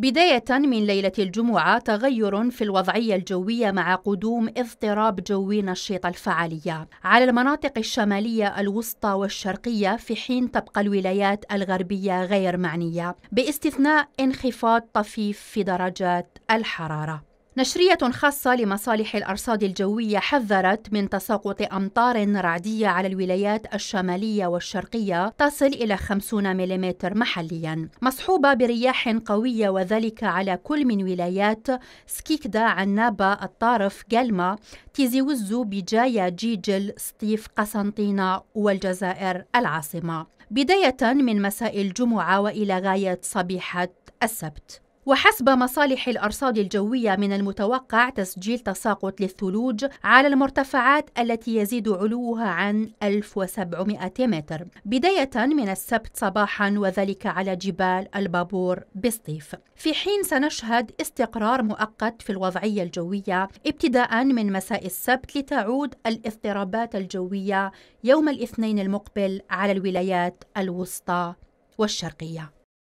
بداية من ليلة الجمعة تغير في الوضعية الجوية مع قدوم اضطراب جوي نشيط الفعالية على المناطق الشمالية الوسطى والشرقية في حين تبقى الولايات الغربية غير معنية باستثناء انخفاض طفيف في درجات الحرارة نشرية خاصة لمصالح الأرصاد الجوية حذرت من تساقط أمطار رعدية على الولايات الشمالية والشرقية تصل إلى 50 ملم محليا مصحوبة برياح قوية وذلك على كل من ولايات سكيكدا عنابة الطارف جالما تيزي وزو بجاية جيجل ستيف قسنطينة والجزائر العاصمة بداية من مساء الجمعة وإلى غاية صبيحة السبت وحسب مصالح الأرصاد الجوية من المتوقع تسجيل تساقط للثلوج على المرتفعات التي يزيد علوها عن 1700 متر بداية من السبت صباحا وذلك على جبال البابور بسطيف في حين سنشهد استقرار مؤقت في الوضعية الجوية ابتداء من مساء السبت لتعود الاضطرابات الجوية يوم الاثنين المقبل على الولايات الوسطى والشرقيه